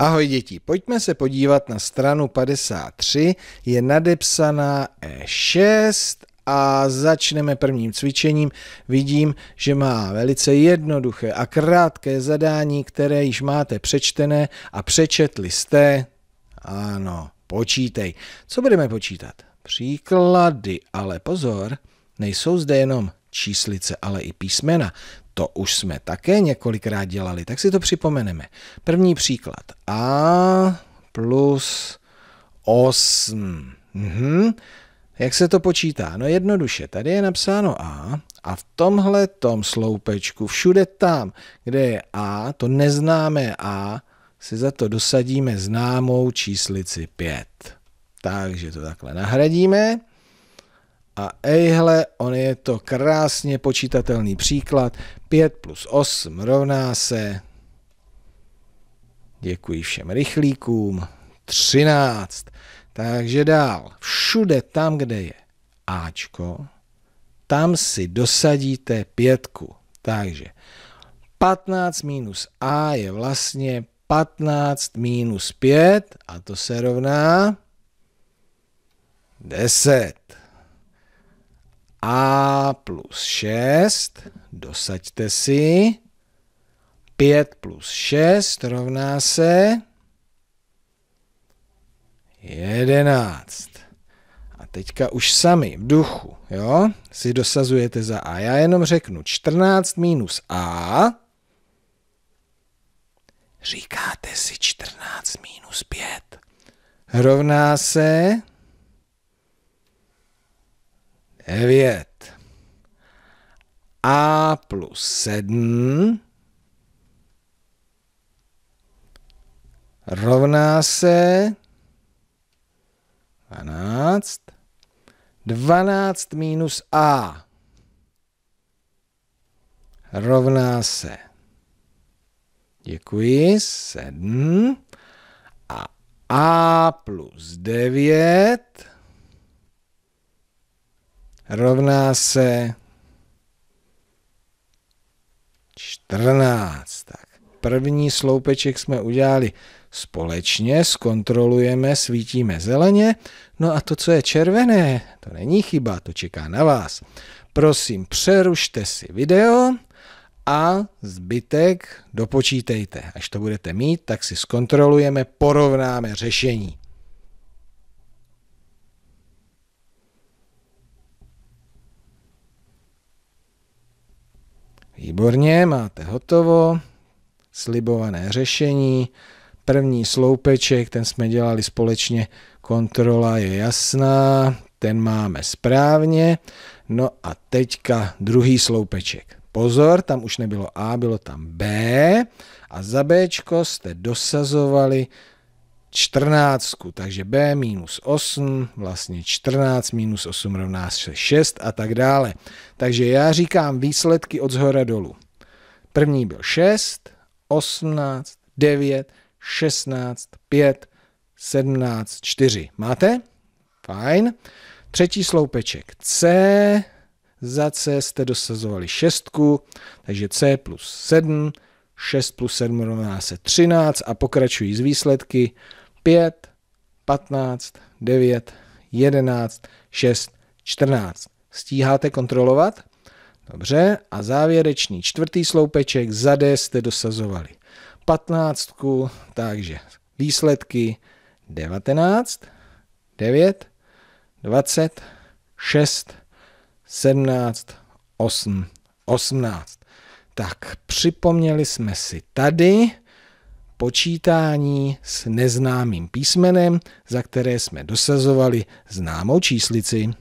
Ahoj děti, pojďme se podívat na stranu 53, je nadepsaná E6 a začneme prvním cvičením. Vidím, že má velice jednoduché a krátké zadání, které již máte přečtené a přečetli jste. Ano, počítej. Co budeme počítat? Příklady, ale pozor, nejsou zde jenom číslice, ale i písmena. To už jsme také několikrát dělali, tak si to připomeneme. První příklad. A plus 8. Mhm. Jak se to počítá? No jednoduše, tady je napsáno A a v tomhle tom sloupečku, všude tam, kde je A, to neznámé A, si za to dosadíme známou číslici 5. Takže to takhle nahradíme a ejhle, on je to krásně počítatelný příklad. 5 plus 8 rovná se, děkuji všem rychlíkům, 13. Takže dál, všude tam, kde je Ačko, tam si dosadíte pětku. Takže 15 minus A je vlastně 15 minus 5 a to se rovná 10 a plus 6, dosaďte si, 5 plus 6 rovná se 11. A teďka už sami v duchu, jo, si dosazujete za A. Já jenom řeknu 14 minus A. Říkáte si 14 minus 5. Rovná se 9. A plus 7 rovná se 12. 12 minus A rovná se. Děkuji, 7. A A plus 9 rovná se 14. Tak. První sloupeček jsme udělali společně, zkontrolujeme, svítíme zeleně. No a to, co je červené, to není chyba, to čeká na vás. Prosím, přerušte si video a zbytek dopočítejte. Až to budete mít, tak si zkontrolujeme, porovnáme řešení. Výborně, máte hotovo, slibované řešení, první sloupeček, ten jsme dělali společně, kontrola je jasná, ten máme správně, no a teďka druhý sloupeček. Pozor, tam už nebylo A, bylo tam B a za B jste dosazovali 14, takže b minus 8, vlastně 14 minus 8 rovná se 6 a tak dále. Takže já říkám výsledky od zhora dolů. První byl 6, 18, 9, 16, 5, 17, 4. Máte? Fajn. Třetí sloupeček C, za C jste dosazovali šestku, takže C plus 7, 6 plus 7 rovná se 13 a pokračují z výsledky 5, 15, 9, 11, 6, 14. Stíháte kontrolovat? Dobře, a závěrečný čtvrtý sloupeček za D jste dosazovali 15, takže výsledky 19, 9, 20, 6, 17, 8, 18. Tak, připomněli jsme si tady počítání s neznámým písmenem, za které jsme dosazovali známou číslici.